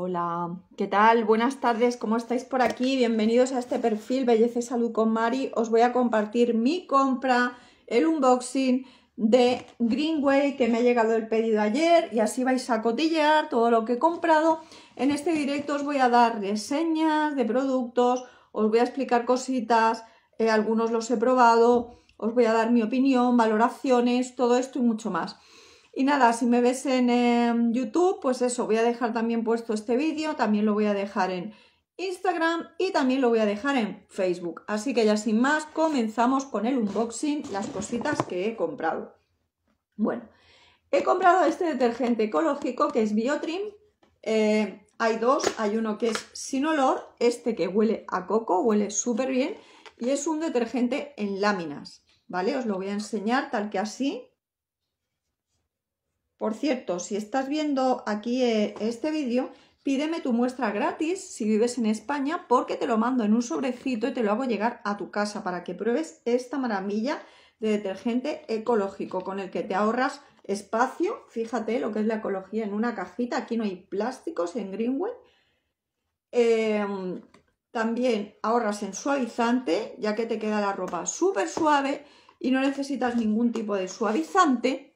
Hola, ¿qué tal? Buenas tardes, ¿cómo estáis por aquí? Bienvenidos a este perfil Belleza y Salud con Mari. Os voy a compartir mi compra, el unboxing de Greenway, que me ha llegado el pedido ayer y así vais a cotillear todo lo que he comprado. En este directo os voy a dar reseñas de productos, os voy a explicar cositas, eh, algunos los he probado, os voy a dar mi opinión, valoraciones, todo esto y mucho más. Y nada, si me ves en em, YouTube, pues eso, voy a dejar también puesto este vídeo, también lo voy a dejar en Instagram y también lo voy a dejar en Facebook. Así que ya sin más, comenzamos con el unboxing, las cositas que he comprado. Bueno, he comprado este detergente ecológico que es Biotrim. Eh, hay dos, hay uno que es sin olor, este que huele a coco, huele súper bien y es un detergente en láminas, ¿vale? Os lo voy a enseñar tal que así, por cierto, si estás viendo aquí eh, este vídeo, pídeme tu muestra gratis si vives en España porque te lo mando en un sobrecito y te lo hago llegar a tu casa para que pruebes esta maravilla de detergente ecológico con el que te ahorras espacio, fíjate lo que es la ecología en una cajita, aquí no hay plásticos en Greenway. Em, también ahorras en suavizante, ya que te queda la ropa súper suave y no necesitas ningún tipo de suavizante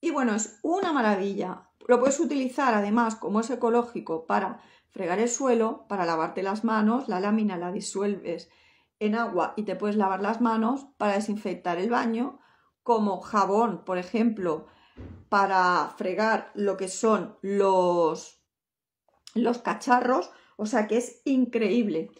y bueno, es una maravilla. Lo puedes utilizar además, como es ecológico, para fregar el suelo, para lavarte las manos, la lámina la disuelves en agua y te puedes lavar las manos para desinfectar el baño, como jabón, por ejemplo, para fregar lo que son los, los cacharros, o sea que es increíble.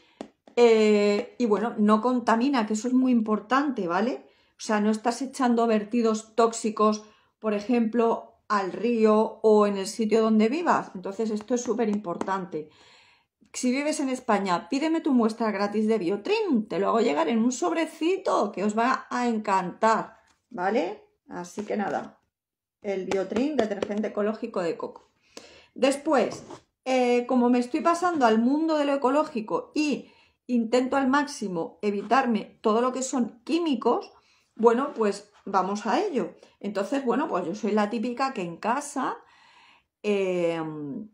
Eh, y bueno, no contamina, que eso es muy importante, ¿vale? O sea, no estás echando vertidos tóxicos por ejemplo, al río o en el sitio donde vivas. Entonces esto es súper importante. Si vives en España, pídeme tu muestra gratis de Biotrin, Te lo hago llegar en un sobrecito que os va a encantar, ¿vale? Así que nada, el Biotrin detergente ecológico de coco. Después, eh, como me estoy pasando al mundo de lo ecológico y intento al máximo evitarme todo lo que son químicos, bueno, pues vamos a ello. Entonces, bueno, pues yo soy la típica que en casa... Em,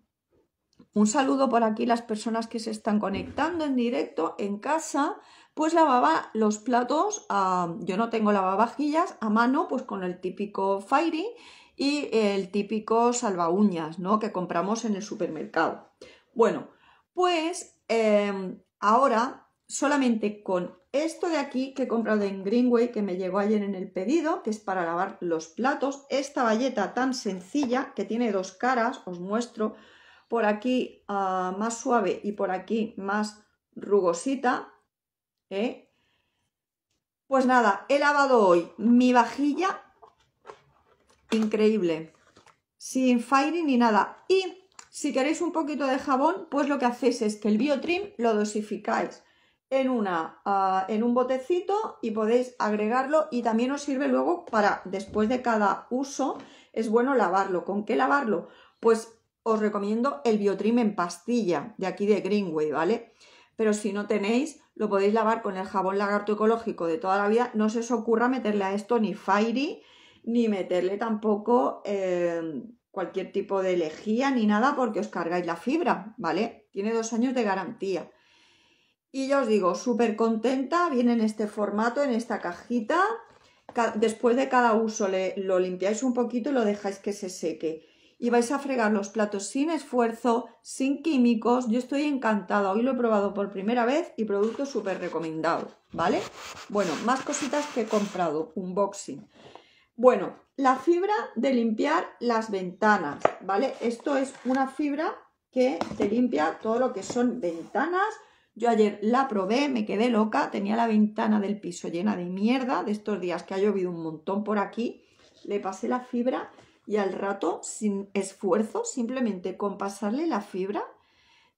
un saludo por aquí las personas que se están conectando en directo en casa, pues lavaba los platos, ah, yo no tengo lavavajillas a mano, pues con el típico Fairy y el típico salva ¿no? Que compramos en el supermercado. Bueno, pues em, ahora solamente con esto de aquí que he comprado en Greenway, que me llegó ayer en el pedido, que es para lavar los platos. Esta galleta tan sencilla, que tiene dos caras, os muestro. Por aquí ah, más suave y por aquí más rugosita. ¿eh? Pues nada, he lavado hoy mi vajilla. Increíble. Sin firing ni nada. Y si queréis un poquito de jabón, pues lo que hacéis es que el biotrim lo dosificáis en, una, ah, en un botecito y podéis agregarlo y también os sirve luego para, después de cada uso, es bueno lavarlo. ¿Con qué lavarlo? Pues os recomiendo el biotrim en pastilla de aquí de Greenway, ¿vale? Pero si no tenéis, lo podéis lavar con el jabón lagarto ecológico de toda la vida. No se os ocurra meterle a esto ni Fairy, ni meterle tampoco em, cualquier tipo de lejía, ni nada, porque os cargáis la fibra, ¿vale? Tiene dos años de garantía. Y ya os digo, súper contenta, viene en este formato, en esta cajita. Después de cada uso lo limpiáis un poquito y lo dejáis que se seque. Y vais a fregar los platos sin esfuerzo, sin químicos. Yo estoy encantada, hoy lo he probado por primera vez y producto súper recomendado, ¿vale? Bueno, más cositas que he comprado, unboxing. Bueno, la fibra de limpiar las ventanas, ¿vale? Esto es una fibra que te limpia todo lo que son ventanas, yo ayer la probé, me quedé loca, tenía la ventana del piso llena de mierda de estos días que ha llovido un montón por aquí. Le pasé la fibra y al rato, sin esfuerzo, simplemente con pasarle la fibra,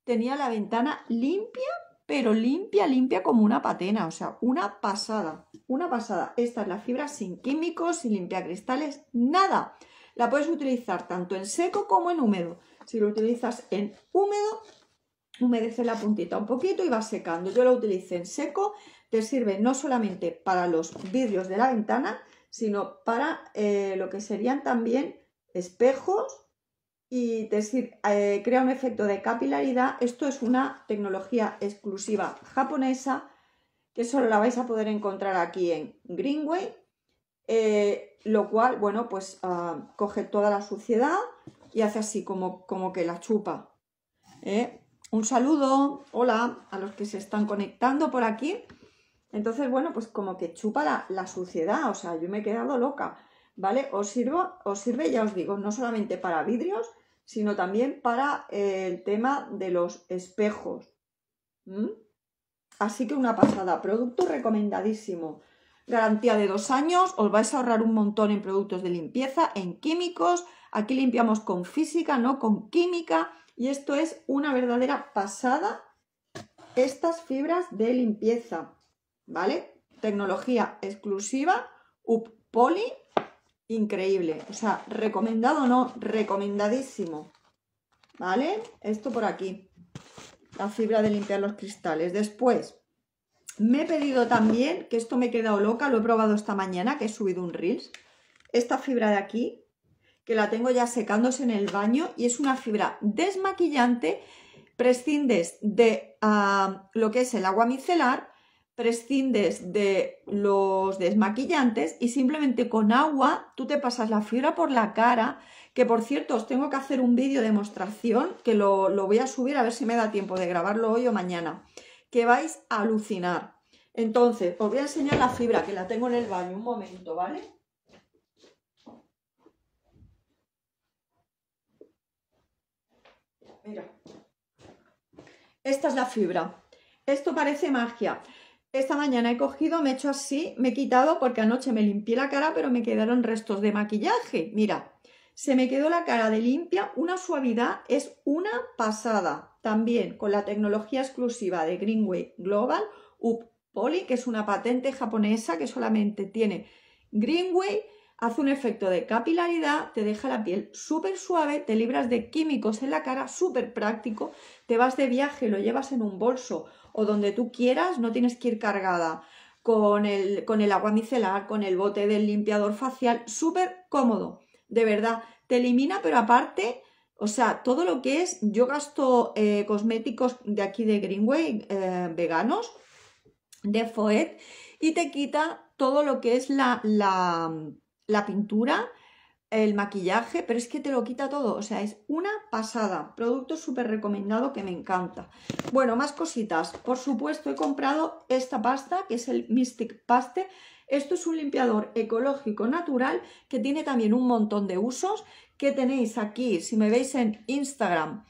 tenía la ventana limpia, pero limpia, limpia como una patena, o sea, una pasada, una pasada. Esta es la fibra sin químicos, sin limpiacristales, nada. La puedes utilizar tanto en seco como en húmedo. Si lo utilizas en húmedo, humedece la puntita un poquito y va secando. Yo lo utilicé en seco, te sirve no solamente para los vidrios de la ventana, sino para eh, lo que serían también espejos y te eh, crea un efecto de capilaridad. Esto es una tecnología exclusiva japonesa que solo la vais a poder encontrar aquí en Greenway, eh, lo cual, bueno, pues ah, coge toda la suciedad y hace así como, como que la chupa. Un saludo, hola a los que se están conectando por aquí. Entonces, bueno, pues como que chupa la, la suciedad, o sea, yo me he quedado loca, ¿vale? Os, sirvo, os sirve, ya os digo, no solamente para vidrios, sino también para eh, el tema de los espejos. Así que una pasada, producto recomendadísimo. Garantía de dos años, os vais a ahorrar un montón en productos de limpieza, en químicos. Aquí limpiamos con física, no con química. Y esto es una verdadera pasada, estas fibras de limpieza, ¿vale? Tecnología exclusiva, UP increíble. O sea, recomendado o no, recomendadísimo. ¿Vale? Esto por aquí. La fibra de limpiar los cristales. Después, me he pedido también, que esto me he quedado loca, lo he probado esta mañana, que he subido un Reels. Esta fibra de aquí, que la tengo ya secándose en el baño y es una fibra desmaquillante. Prescindes de ah, lo que es el agua micelar, prescindes de los desmaquillantes y simplemente con agua tú te pasas la fibra por la cara, que por cierto os tengo que hacer un vídeo de demostración, que lo, lo voy a subir a ver si me da tiempo de grabarlo hoy o mañana, que vais a alucinar. Entonces, os voy a enseñar la fibra que la tengo en el baño, un momento, ¿vale? Mira. Esta es la fibra. Esto parece magia. Esta mañana he cogido, me he hecho así, me he quitado porque anoche me limpié la cara, pero me quedaron restos de maquillaje. Mira, se me quedó la cara de limpia, una suavidad, es una pasada. También con la tecnología exclusiva de Greenway Global Up Poly, que es una patente japonesa que solamente tiene Greenway hace un efecto de capilaridad, te deja la piel súper suave, te libras de químicos en la cara, súper práctico, te vas de viaje, lo llevas en un bolso o donde tú quieras, no tienes que ir cargada con el, agua micelar, con el bote del limpiador facial, súper cómodo, de verdad, te elimina, pero aparte... O sea, todo lo que es, yo gasto eh, cosméticos de aquí de Greenway, eh, veganos, de Foet, y te quita todo lo que es la la pintura, el maquillaje, pero es que te lo quita todo, o sea, es una pasada, producto súper recomendado que me encanta. Bueno, más cositas, por supuesto he comprado esta pasta, que es el Mystic Paste, esto es un limpiador ecológico natural que tiene también un montón de usos que tenéis aquí, si me veis en Instagram,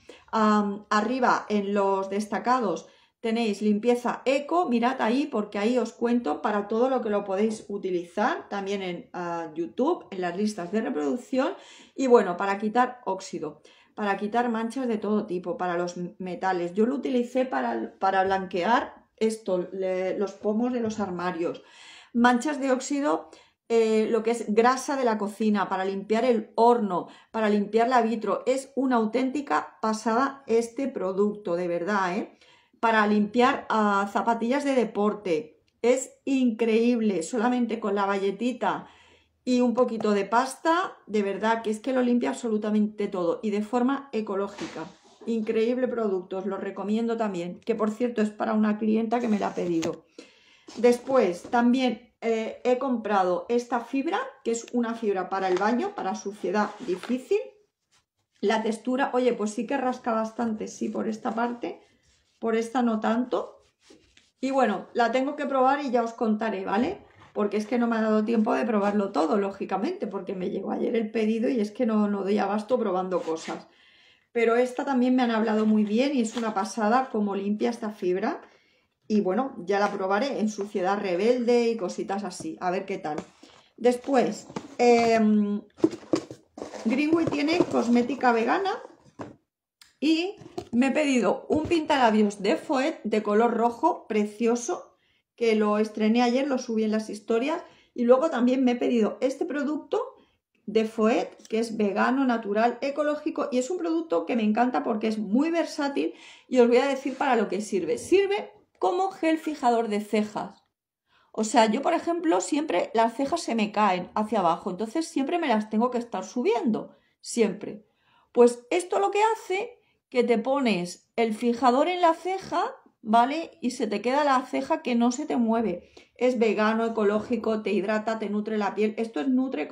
arriba en los destacados Tenéis limpieza eco, mirad ahí porque ahí os cuento para todo lo que lo podéis utilizar, también en ah, YouTube, en las listas de reproducción y bueno, para quitar óxido, para quitar manchas de todo tipo, para los metales. Yo lo utilicé para, para blanquear esto, los pomos de los armarios. Manchas de óxido, eh, lo que es grasa de la cocina, para limpiar el horno, para limpiar la vitro. Es una auténtica pasada este producto, de verdad, ¿eh? para limpiar ah, zapatillas de deporte. Es increíble, solamente con la galletita y un poquito de pasta, de verdad que es que lo limpia absolutamente todo y de forma ecológica. Increíble producto, os lo recomiendo también, que por cierto es para una clienta que me la ha pedido. Después también eh, he comprado esta fibra, que es una fibra para el baño, para suciedad difícil. La textura, oye, pues sí que rasca bastante, sí, por esta parte, por esta no tanto. Y bueno, la tengo que probar y ya os contaré, ¿vale? Porque es que no me ha dado tiempo de probarlo todo, lógicamente, porque me llegó ayer el pedido y es que no, no doy abasto probando cosas. Pero esta también me han hablado muy bien y es una pasada como limpia esta fibra. Y bueno, ya la probaré en Suciedad Rebelde y cositas así, a ver qué tal. Después, em, Greenway tiene cosmética vegana, y me he pedido un pintalabios de Foet de color rojo, precioso, que lo estrené ayer, lo subí en las historias. Y luego también me he pedido este producto de Foet, que es vegano, natural, ecológico. Y es un producto que me encanta porque es muy versátil y os voy a decir para lo que sirve. Sirve como gel fijador de cejas. O sea, yo por ejemplo siempre las cejas se me caen hacia abajo, entonces siempre me las tengo que estar subiendo, siempre. Pues esto lo que hace que te pones el fijador en la ceja, ¿vale? Y se te queda la ceja que no se te mueve. Es vegano, ecológico, te hidrata, te nutre la piel. Esto es Nutri,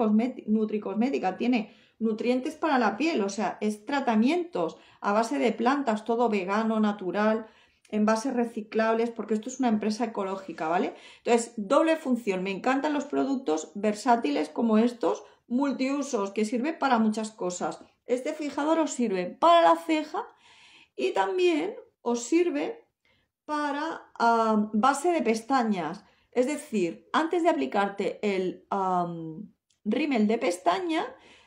tiene nutrientes para la piel, o sea, es tratamientos a base de plantas, todo vegano, natural, en bases reciclables, porque esto es una empresa ecológica, ¿vale? Entonces, doble función. Me encantan los productos versátiles como estos, multiusos, que sirven para muchas cosas. Este fijador os sirve para la ceja y también os sirve para base de pestañas. Es decir, antes de aplicarte el rímel de pestaña,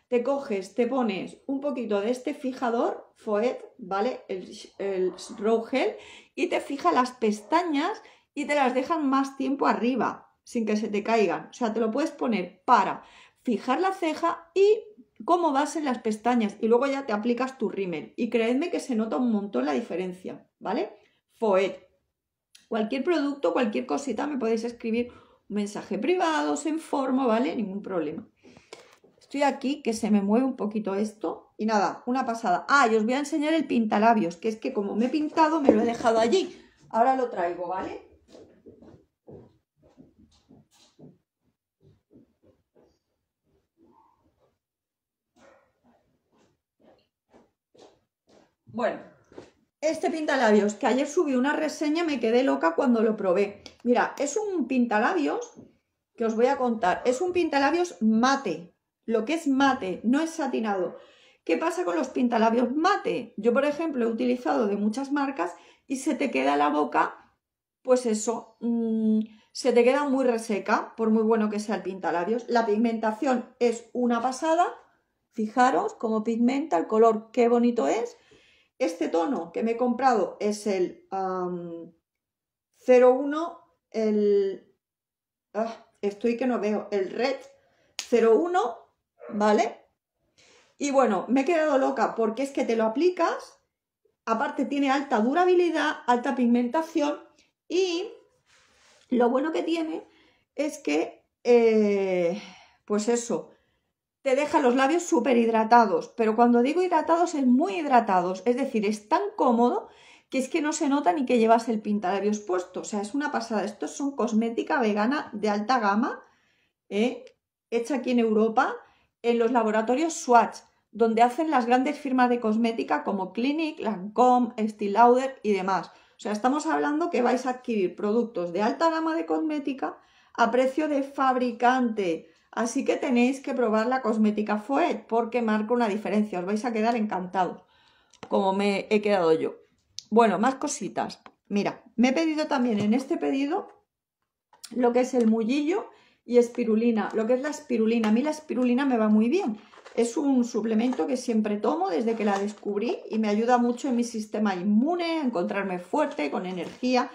te coges, te pones un poquito de este fijador Foet, ¿vale? El, el Row y te fija las pestañas y te las dejan más tiempo arriba sin que se te caigan. O sea, te lo puedes poner para fijar la ceja y cómo vas en las pestañas y luego ya te aplicas tu rímel. Y creedme que se nota un montón la diferencia, ¿vale? Foet. Cualquier producto, cualquier cosita, me podéis escribir un mensaje privado, os informo, ¿vale? Ningún problema. Estoy aquí, que se me mueve un poquito esto. Y nada, una pasada. Ah, y os voy a enseñar el pintalabios, que es que como me he pintado, me lo he dejado allí. Ahora lo traigo, ¿vale? Bueno, este pintalabios, que ayer subí una reseña, me quedé loca cuando lo probé. Mira, es un pintalabios que os voy a contar. Es un pintalabios mate. Lo que es mate, no es satinado. ¿Qué pasa con los pintalabios mate? Yo, por ejemplo, he utilizado de muchas marcas y se te queda la boca, pues eso, mm, se te queda muy reseca, por muy bueno que sea el pintalabios. La pigmentación es una pasada. Fijaros cómo pigmenta el color, qué bonito es este tono que me he comprado es el 01, el... Ah, estoy que no veo, el red 01, ¿vale? Y bueno, me he quedado loca porque es que te lo aplicas, aparte tiene alta durabilidad, alta pigmentación y lo bueno que tiene es que, eh, pues eso, te deja los labios súper hidratados, pero cuando digo hidratados es muy hidratados, es decir, es tan cómodo que es que no se nota ni que llevas el pintalabios puesto, o sea, es una pasada. Estos son cosmética vegana de alta gama, ¿eh? hecha aquí en Europa, en los laboratorios Swatch, donde hacen las grandes firmas de cosmética como Clinique, Lancome, Stilauder Lauder y demás. O sea, estamos hablando que vais a adquirir productos de alta gama de cosmética a precio de fabricante, Así que tenéis que probar la cosmética Fuet porque marca una diferencia. Os vais a quedar encantados, como me he quedado yo. Bueno, más cositas. Mira, me he pedido también en este pedido lo que es el mullillo y espirulina. Lo que es la espirulina. A mí la espirulina me va muy bien. Es un suplemento que siempre tomo desde que la descubrí y me ayuda mucho en mi sistema inmune, a encontrarme fuerte, con energía.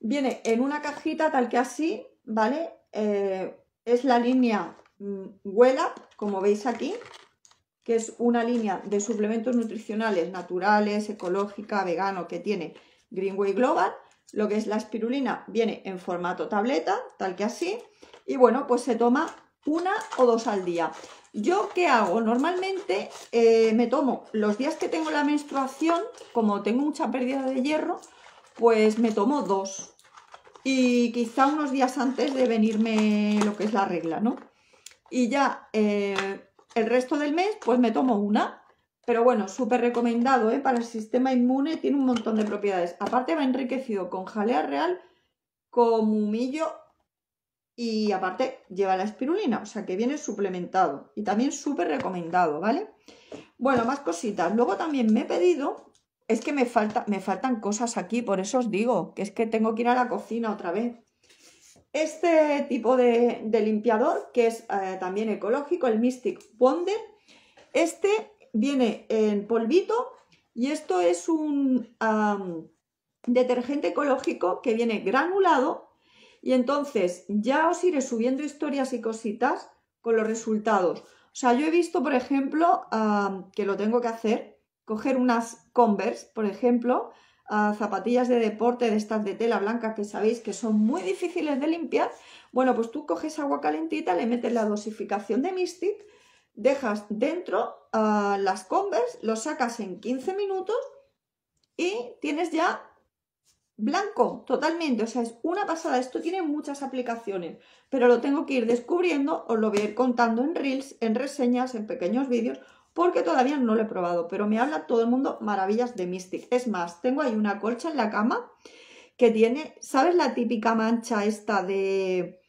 Viene en una cajita tal que así, ¿vale? Eh, es la línea Huela, mm, como veis aquí, que es una línea de suplementos nutricionales naturales, ecológica, vegano, que tiene Greenway Global. Lo que es la espirulina viene en formato tableta, tal que así. Y bueno, pues se toma una o dos al día. ¿Yo qué hago? Normalmente eh, me tomo los días que tengo la menstruación, como tengo mucha pérdida de hierro, pues me tomo dos y quizá unos días antes de venirme lo que es la regla, ¿no? Y ya eh, el resto del mes, pues me tomo una. Pero bueno, súper recomendado, ¿eh? Para el sistema inmune tiene un montón de propiedades. Aparte va enriquecido con jalea real, con humillo y aparte lleva la espirulina, o sea que viene suplementado y también súper recomendado, ¿vale? Bueno, más cositas. Luego también me he pedido es que me, falta, me faltan cosas aquí, por eso os digo, que es que tengo que ir a la cocina otra vez. Este tipo de, limpiador, que es eh, también ecológico, el Mystic Wonder, este viene en polvito y esto es un detergente ecológico que viene granulado y entonces ya os iré subiendo historias y cositas con los resultados. O sea, yo he visto, por ejemplo, que lo tengo que hacer, coger unas Converse, por ejemplo, ah, zapatillas de deporte de estas de tela blanca que sabéis que son muy difíciles de limpiar, bueno, pues tú coges agua calentita, le metes la dosificación de Mystic, dejas dentro ah, las Converse, lo sacas en 15 minutos y tienes ya blanco totalmente, o sea, es una pasada, esto tiene muchas aplicaciones, pero lo tengo que ir descubriendo, os lo voy a ir contando en reels, en reseñas, en pequeños vídeos, porque todavía no lo he probado, pero me habla todo el mundo maravillas de Mystic. Es más, tengo ahí una colcha en la cama que tiene, ¿sabes la típica mancha esta de...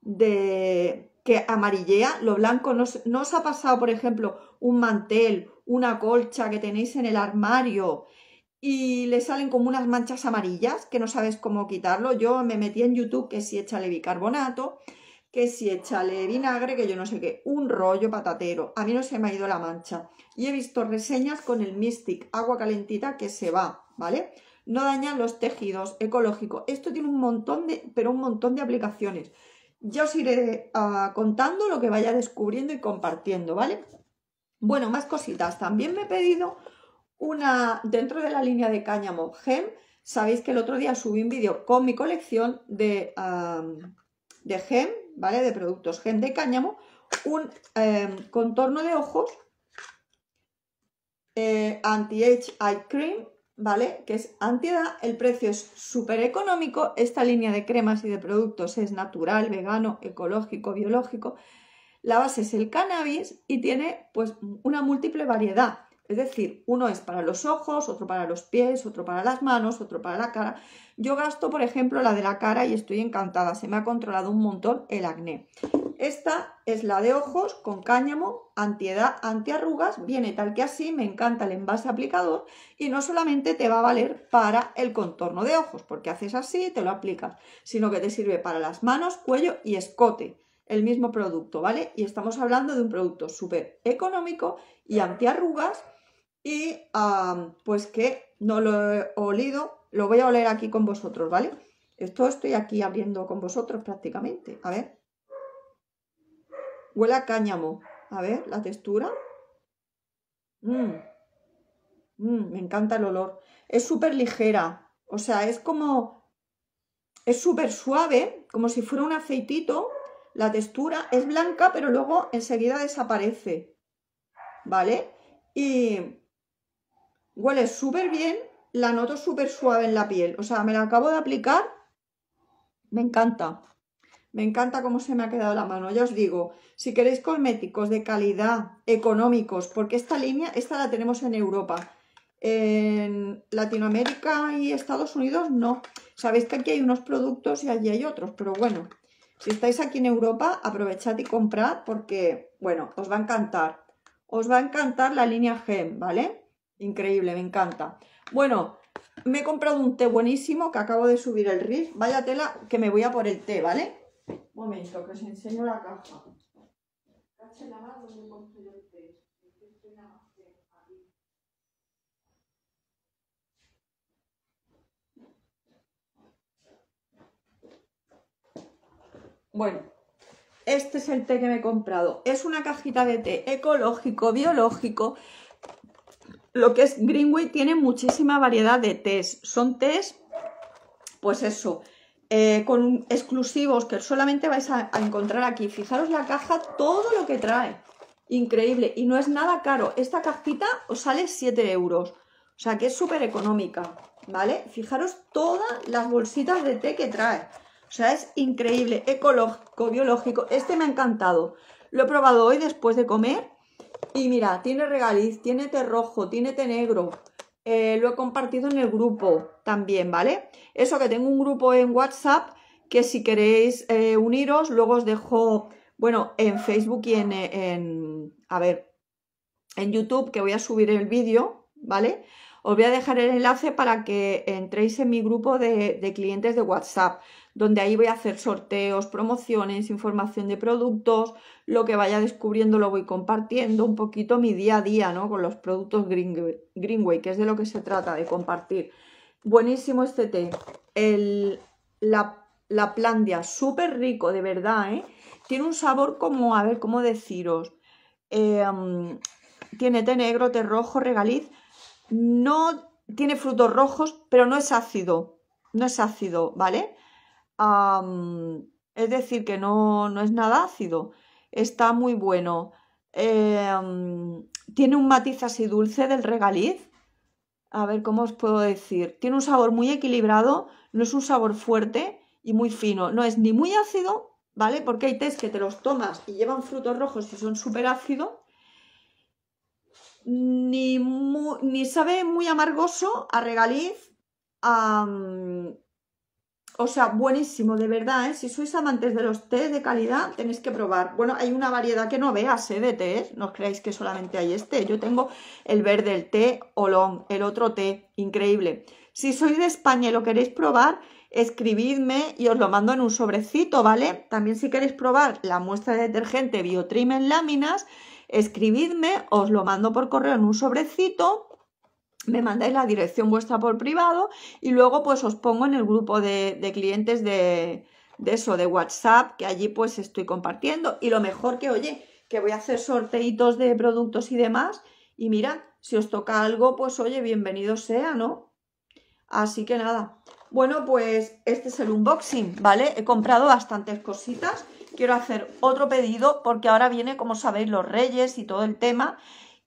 de que amarillea, lo blanco, ¿no, ¿no os ha pasado, por ejemplo, un mantel, una colcha que tenéis en el armario y le salen como unas manchas amarillas que no sabes cómo quitarlo. Yo me metí en YouTube que si échale bicarbonato, que si échale vinagre, que yo no sé qué, un rollo patatero. A mí no se me ha ido la mancha. Y he visto reseñas con el Mystic, agua calentita que se va, ¿vale? No dañan los tejidos, ecológico. Esto tiene un montón de, pero un montón de aplicaciones. yo os iré ah, contando lo que vaya descubriendo y compartiendo, ¿vale? Bueno, más cositas. También me he pedido una, dentro de la línea de cáñamo gem, sabéis que el otro día subí un vídeo con mi colección de, ah, de gem, ¿vale? De productos gen de cáñamo, un em, contorno de ojos eh, anti-age eye cream, ¿vale? Que es anti-edad, el precio es súper económico, esta línea de cremas y de productos es natural, vegano, ecológico, biológico, la base es el cannabis y tiene pues una múltiple variedad es decir, uno es para los ojos, otro para los pies, otro para las manos, otro para la cara. Yo gasto, por ejemplo, la de la cara y estoy encantada. Se me ha controlado un montón el acné. Esta es la de ojos con cáñamo, antiedad, antiarrugas. Viene tal que así, me encanta el envase aplicador y no solamente te va a valer para el contorno de ojos, porque haces así y te lo aplicas, sino que te sirve para las manos, cuello y escote el mismo producto, ¿vale? Y estamos hablando de un producto súper económico y antiarrugas y pues que no lo he olido, lo voy a oler aquí con vosotros, ¿vale? Esto estoy aquí abriendo con vosotros prácticamente, a ver. Huele a cáñamo, a ver la textura. Mm, mm, me encanta el olor. Es súper ligera, o sea, es como... Es súper suave, como si fuera un aceitito. La textura es blanca, pero luego enseguida desaparece. ¿Vale? Y Huele súper bien, la noto súper suave en la piel. O sea, me la acabo de aplicar, me encanta. Me encanta cómo se me ha quedado la mano. Ya os digo, si queréis cosméticos de calidad, económicos, porque esta línea, esta la tenemos en Europa. En Latinoamérica y Estados Unidos no. Sabéis que aquí hay unos productos y allí hay otros, pero bueno. Si estáis aquí en Europa, aprovechad y comprad porque, bueno, os va a encantar. Os va a encantar la línea GEM, ¿vale? Increíble, me encanta. Bueno, me he comprado un té buenísimo que acabo de subir el RIS. Vaya tela que me voy a por el té, ¿vale? momento, que os enseño la caja. Bueno, este es el té que me he comprado. Es una cajita de té ecológico, biológico, lo que es Greenway tiene muchísima variedad de tés Son tés, pues eso, eh, con exclusivos que solamente vais a, a, encontrar aquí. Fijaros la caja, todo lo que trae. Increíble. Y no es nada caro. Esta cajita os sale 7 euros. O sea que es súper económica. ¿Vale? Fijaros todas las bolsitas de té que trae. O sea, es increíble. Ecológico, biológico. Este me ha encantado. Lo he probado hoy después de comer y mira, tiene regaliz, tiene té rojo, tiene té negro. Eh, lo he compartido en el grupo también, ¿vale? Eso que tengo un grupo en WhatsApp que si queréis eh, uniros, luego os dejo, bueno, en Facebook y en, a ver, en YouTube, que voy a subir el vídeo, ¿vale? Os voy a dejar el enlace para que entréis en mi grupo de clientes de WhatsApp donde ahí voy a hacer sorteos, promociones, información de productos, lo que vaya descubriendo lo voy compartiendo, un poquito mi día a día, ¿no? Con los productos Greenway, que es de lo que se trata, de compartir. Buenísimo este té. la, plandia, súper rico, de verdad, ¿eh? Tiene un sabor como, a ver, ¿cómo deciros? Em, tiene té negro, té rojo, regaliz. No tiene frutos rojos, pero no es ácido. No es ácido, ¿vale? es decir, que no, no, es nada ácido. Está muy bueno. Em, tiene un matiz así dulce del regaliz. A ver cómo os puedo decir. Tiene un sabor muy equilibrado, no es un sabor fuerte y muy fino. No es ni muy ácido, ¿vale? Porque hay test que te los tomas y llevan frutos rojos y son súper ácidos. Ni, sabe muy amargoso a regaliz, o sea, buenísimo, de verdad, ¿eh? Si sois amantes de los té de calidad, tenéis que probar. Bueno, hay una variedad que no veas, ¿eh? De té, ¿eh? no os creáis que solamente hay este. Yo tengo el verde, el té olón, el otro té, increíble. Si sois de España y lo queréis probar, escribidme y os lo mando en un sobrecito, ¿vale? También si queréis probar la muestra de detergente Biotrim en láminas, escribidme, os lo mando por correo en un sobrecito me mandáis la dirección vuestra por privado y luego pues os pongo en el grupo de, clientes de, eso, de WhatsApp, que allí pues estoy compartiendo. Y lo mejor que, oye, que voy a hacer sorteitos de productos y demás. Y mirad, si os toca algo, pues oye, bienvenido sea, ¿no? Así que nada. Bueno, pues este es el unboxing, ¿vale? He comprado bastantes cositas. Quiero hacer otro pedido porque ahora viene, como sabéis, los reyes y todo el tema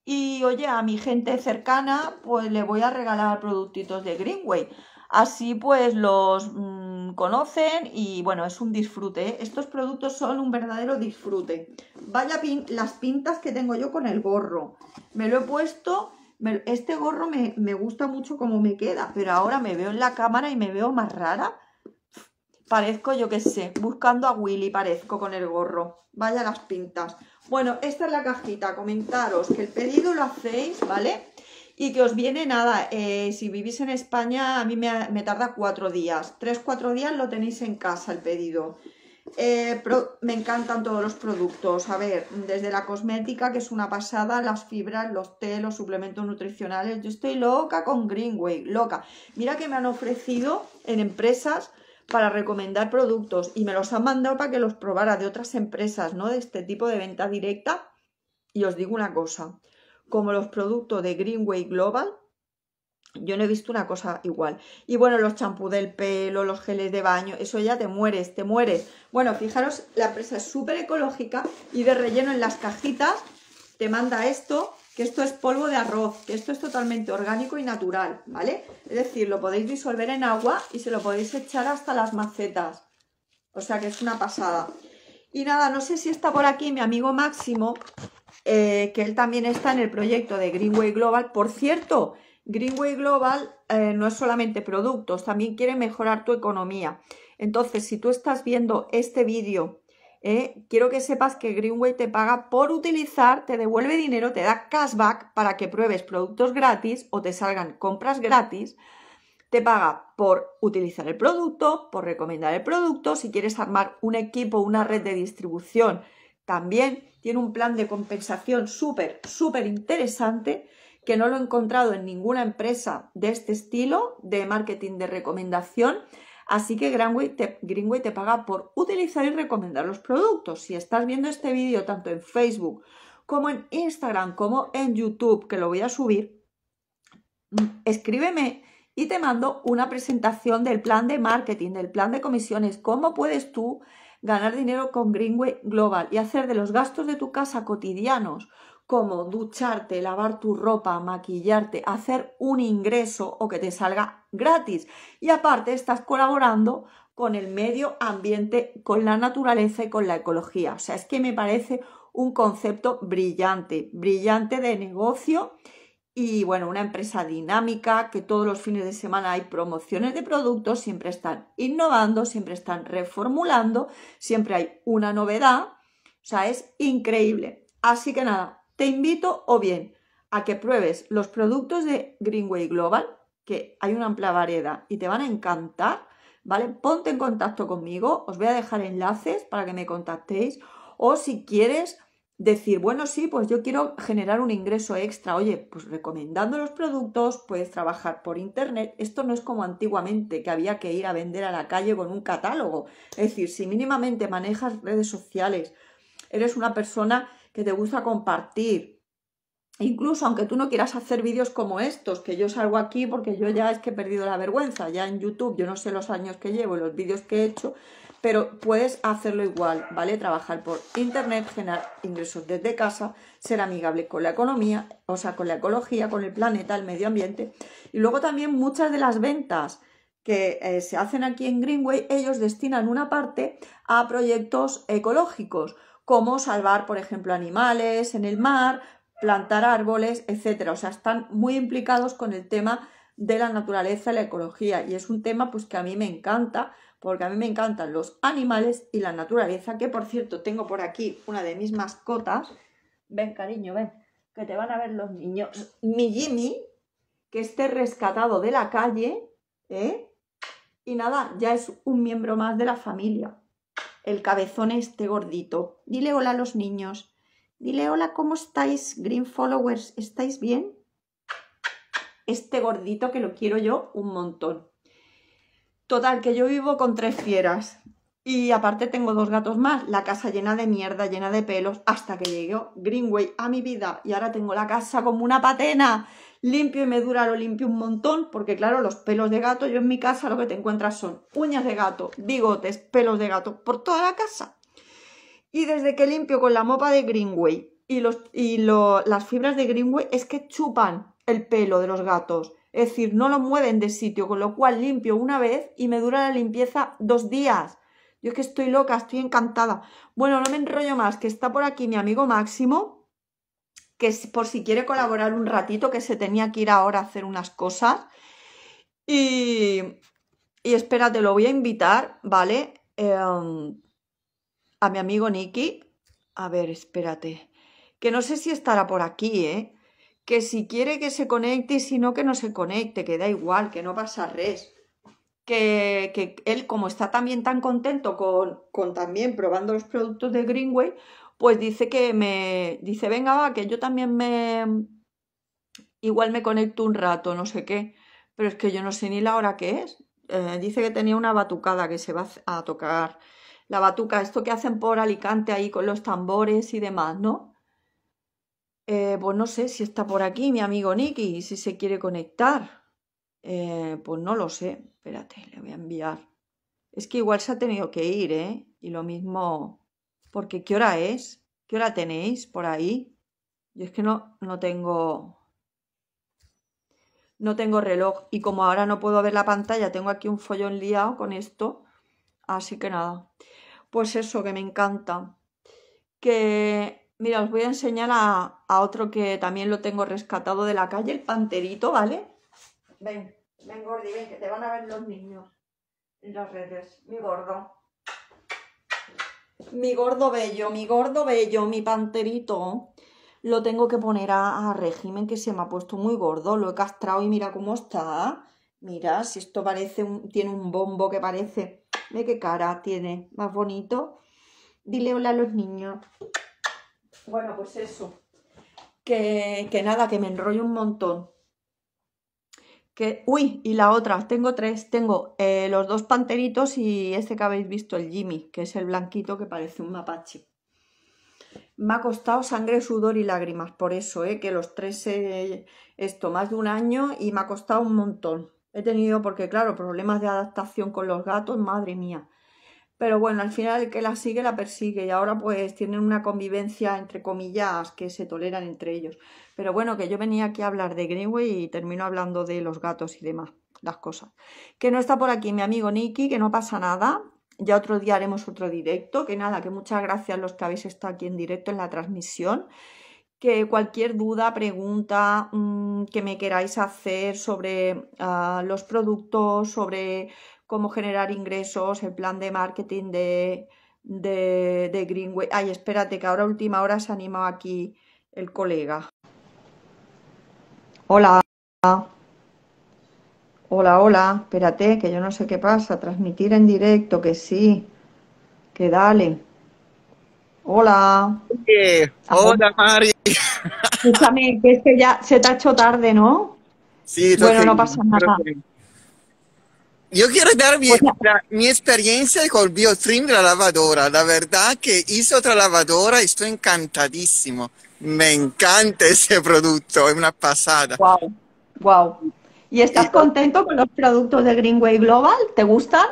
y oye, a mi gente cercana, pues le voy a regalar productitos de Greenway. Así pues los mm, conocen y bueno, es un disfrute. ¿eh? Estos productos son un verdadero disfrute. Vaya las pintas que tengo yo con el gorro. Me lo he puesto, este gorro me, me gusta mucho como me queda, pero ahora me veo en la cámara y me veo más rara. Parezco, yo qué sé, buscando a Willy, parezco con el gorro. Vaya las pintas. Bueno, esta es la cajita. Comentaros que el pedido lo hacéis, ¿vale? Y que os viene nada, eh, si vivís en España, a mí me, tarda cuatro días. Tres, cuatro días lo tenéis en casa el pedido. Eh, me encantan todos los productos. A ver, desde la cosmética, que es una pasada, las fibras, los té, los suplementos nutricionales. Yo estoy loca con Greenway, loca. Mira que me han ofrecido en empresas para recomendar productos y me los han mandado para que los probara de otras empresas, ¿no? De este tipo de venta directa. Y os digo una cosa, como los productos de Greenway Global, yo no he visto una cosa igual. Y bueno, los champú del pelo, los geles de baño, eso ya te mueres, te mueres. Bueno, fijaros, la empresa es súper ecológica y de relleno en las cajitas te manda esto que esto es polvo de arroz, que esto es totalmente orgánico y natural, ¿vale? Es decir, lo podéis disolver en agua y se lo podéis echar hasta las macetas. O sea que es una pasada. Y nada, no sé si está por aquí mi amigo Máximo, eh, que él también está en el proyecto de Greenway Global. Por cierto, Greenway Global eh, no es solamente productos, también quiere mejorar tu economía. Entonces, si tú estás viendo este vídeo ¿eh? quiero que sepas que Greenway te paga por utilizar, te devuelve dinero, te da cashback para que pruebes productos gratis o te salgan compras gratis. Te paga por utilizar el producto, por recomendar el producto. Si quieres armar un equipo, una red de distribución, también tiene un plan de compensación súper, súper interesante que no lo he encontrado en ninguna empresa de este estilo de marketing de recomendación Así que Greenway te, paga por utilizar y recomendar los productos. Si estás viendo este vídeo tanto en Facebook como en Instagram, como en YouTube, que lo voy a subir, mm, escríbeme y te mando una presentación del plan de marketing, del plan de comisiones, cómo puedes tú ganar dinero con Greenway Global y hacer de los gastos de tu casa cotidianos como ducharte, lavar tu ropa, maquillarte, hacer un ingreso o que te salga gratis. Y aparte estás colaborando con el medio ambiente, con la naturaleza y con la ecología. O sea, es que me parece un concepto brillante, brillante de negocio y bueno, una empresa dinámica que todos los fines de semana hay promociones de productos, siempre están innovando, siempre están reformulando, siempre hay una novedad, o sea, es increíble. Así que nada, te invito o bien a que pruebes los productos de Greenway Global, que hay una amplia variedad y te van a encantar, ¿vale? Ponte en contacto conmigo, os voy a dejar enlaces para que me contactéis o si quieres decir, bueno, sí, pues yo quiero generar un ingreso extra, oye, pues recomendando los productos, puedes trabajar por internet, esto no es como antiguamente que había que ir a vender a la calle con un catálogo, es decir, si mínimamente manejas redes sociales, eres una persona que te gusta compartir. Incluso aunque tú no quieras hacer vídeos como estos, que yo salgo aquí porque yo ya es que he perdido la vergüenza, ya en YouTube, yo no sé los años que llevo, los vídeos que he hecho, pero puedes hacerlo igual, ¿vale? Trabajar por internet, generar ingresos desde casa, ser amigable con la economía, o sea, con la ecología, con el planeta, el medio ambiente. Y luego también muchas de las ventas que eh, se hacen aquí en Greenway, ellos destinan una parte a proyectos ecológicos Cómo salvar, por ejemplo, animales en el mar, plantar árboles, etcétera. O sea, están muy implicados con el tema de la naturaleza y la ecología. Y es un tema pues, que a mí me encanta, porque a mí me encantan los animales y la naturaleza, que por cierto tengo por aquí una de mis mascotas. Ven, cariño, ven, que te van a ver los niños. Mi Jimmy, que esté rescatado de la calle, ¿eh? Y nada, ya es un miembro más de la familia el cabezón este gordito. Dile hola a los niños. Dile hola, ¿cómo estáis, Green Followers? ¿Estáis bien? Este gordito que lo quiero yo un montón. Total, que yo vivo con tres fieras. Y aparte tengo dos gatos más, la casa llena de mierda, llena de pelos, hasta que llegó Greenway a mi vida. Y ahora tengo la casa como una patena limpio y me dura lo limpio un montón, porque claro, los pelos de gato, yo en mi casa lo que te encuentras son uñas de gato, bigotes, pelos de gato, por toda la casa. Y desde que limpio con la mopa de Greenway y, los, y lo, las fibras de Greenway es que chupan el pelo de los gatos. Es decir, no lo mueven de sitio, con lo cual limpio una vez y me dura la limpieza dos días. Yo es que estoy loca, estoy encantada. Bueno, no me enrollo más, que está por aquí mi amigo Máximo que por si quiere colaborar un ratito, que se tenía que ir ahora a hacer unas cosas. Y, y espérate, lo voy a invitar, ¿vale? Em, a mi amigo Nicky. A ver, espérate. Que no sé si estará por aquí, ¿eh? Que si quiere que se conecte y si no, que no se conecte, que da igual, que no pasa res. Que, que él, como está también tan contento con, con también probando los productos de Greenway, pues dice que me dice, venga, va, que yo también me igual me conecto un rato, no sé qué, pero es que yo no sé ni la hora que es. Eh, dice que tenía una batucada que se va a tocar. La batuca, esto que hacen por Alicante ahí con los tambores y demás, ¿no? Eh, pues no sé si está por aquí mi amigo Nicky, si se quiere conectar. Eh, pues no lo sé. Espérate, le voy a enviar. Es que igual se ha tenido que ir, ¿eh? Y lo mismo porque ¿qué hora es? ¿Qué hora tenéis por ahí? Yo es que no, no tengo... No tengo reloj y como ahora no puedo ver la pantalla, tengo aquí un follón liado con esto. Así que nada. Pues eso, que me encanta. Que, mira, os voy a enseñar a, otro que también lo tengo rescatado de la calle, el panterito, ¿vale? Ven, ven, Gordi, ven, que te van a ver los niños en las redes. Mi gordo mi gordo bello, mi gordo bello, mi panterito, lo tengo que poner a, régimen que se me ha puesto muy gordo, lo he castrado y mira cómo está. Mira, si esto parece, tiene un bombo que parece, ve qué cara tiene, más bonito. Dile hola a los niños. Bueno, pues eso. Que, que nada, que me enrollo un montón que, uy, y la otra, tengo tres, tengo eh, los dos panteritos y este que habéis visto, el Jimmy, que es el blanquito que parece un mapache. Me ha costado sangre, sudor y lágrimas, por eso, eh, que los tres, eh, esto, más de un año y me ha costado un montón. He tenido, porque claro, problemas de adaptación con los gatos, madre mía. Pero bueno, al final el que la sigue la persigue y ahora pues tienen una convivencia entre comillas que se toleran entre ellos. Pero bueno, que yo venía aquí a hablar de Greenway y termino hablando de los gatos y demás, las cosas. Que no está por aquí mi amigo Nicky, que no pasa nada. Ya otro día haremos otro directo, que nada, que muchas gracias los que habéis estado aquí en directo en la transmisión que cualquier duda, pregunta mm, que me queráis hacer sobre ah, los productos, sobre cómo generar ingresos, el plan de marketing de, de, Greenway. Ay, espérate, que ahora última hora se ha animado aquí el colega. Hola. Hola, hola, espérate, que yo no sé qué pasa. Transmitir en directo, que sí. Que dale. Hola. Eh, ah, hola, Mari. Escúchame, que es que ya se te ha hecho tarde, ¿no? Sí, Bueno, no pasa nada. Yo quiero dar mi, mi, experiencia con Biotrim, la lavadora. La verdad que hice otra lavadora y estoy encantadísimo. Me encanta ese producto, es una pasada. Wow, wow. ¿Y estás contento con los productos de Greenway Global? ¿Te gustan?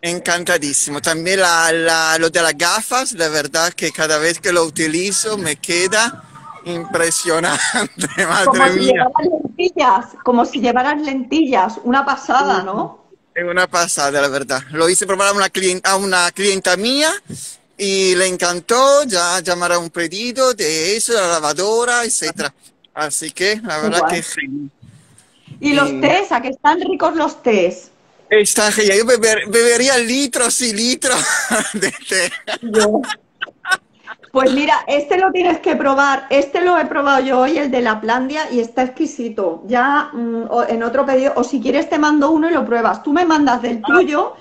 Encantadísimo. También la, lo de las gafas, la verdad que cada vez que lo utilizo me queda impresionante, madre como mía. Si lentillas, como si llevaras lentillas, una pasada, ¿no? Es una pasada, la verdad. Lo hice probar a una, clienta, a una clienta mía y le encantó. Ya llamará un pedido de eso, de la lavadora, etc. Así que la verdad que sí. ¿Y los tés? ¿A que están ricos los tés? Está genial. Yo bebería litros y litros de té. Pues mira, este lo tienes que probar. Este lo he probado yo hoy, el de la PlanDia y está exquisito. Ya mm, en otro pedido, o si quieres te mando uno y lo pruebas. Tú me mandas del ah. tuyo,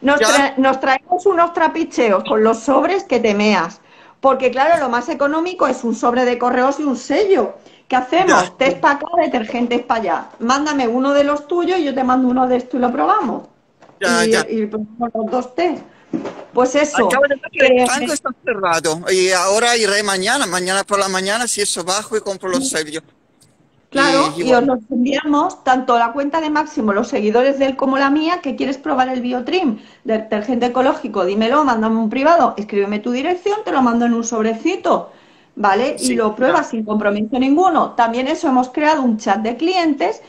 nos, traemos unos trapicheos con los sobres que temeas. Porque claro, lo más económico es un sobre de correos y un sello. ¿Qué hacemos? Ya. Test para acá, detergentes para allá. Mándame uno de los tuyos y yo te mando uno de estos y lo probamos. y, ya. Pues, los dos test. Pues eso. Ah, el está cerrado. Y ahora iré mañana, mañana por la mañana, si eso bajo y compro los sellos. Claro, y, os enviamos tanto la cuenta de Máximo, los seguidores de él como la mía, que quieres probar el Biotrim, detergente ecológico, dímelo, mándame un privado, escríbeme tu dirección, te lo mando en un sobrecito, ¿vale? y lo pruebas sin compromiso ninguno. También eso hemos creado un chat de clientes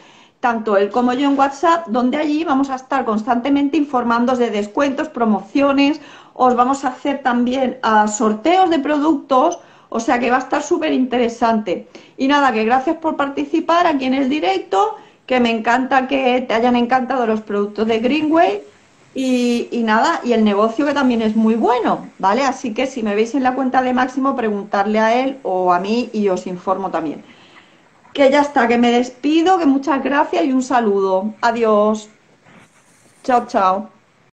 tanto él como yo en WhatsApp, donde allí vamos a estar constantemente informándos de descuentos, promociones, os vamos a hacer también ah, sorteos de productos, o sea que va a estar súper interesante. Y nada, que gracias por participar aquí en el directo, que me encanta que te hayan encantado los productos de Greenway. Y, y nada, y el negocio que también es muy bueno, ¿vale? Así que si me veis en la cuenta de Máximo, preguntarle a él o a mí y os informo también. Que ya está, que me despido, que muchas gracias y un saludo. Adiós. Chao, chao.